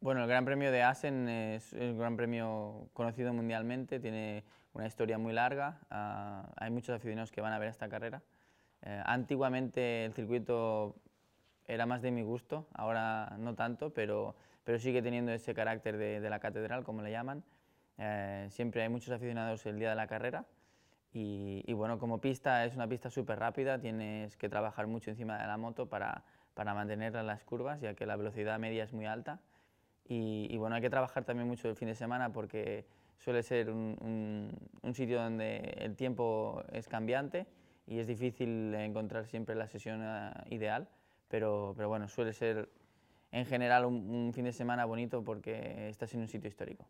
Bueno, el Gran Premio de Asen es, un gran premio conocido mundialmente, tiene una historia muy larga, ah, hay muchos aficionados que van a ver esta carrera. Eh, antiguamente el circuito era más de mi gusto, ahora no tanto, pero, pero sigue teniendo ese carácter de, la catedral, como le llaman. Eh, siempre hay muchos aficionados el día de la carrera y, bueno, como pista es una pista súper rápida, tienes que trabajar mucho encima de la moto para, para las curvas, ya que la velocidad media es muy alta y, bueno, hay que trabajar también mucho el fin de semana porque suele ser un, sitio donde el tiempo es cambiante y es difícil encontrar siempre la sesión ah, ideal, pero, pero bueno, suele ser en general un fin de semana bonito porque estás en un sitio histórico.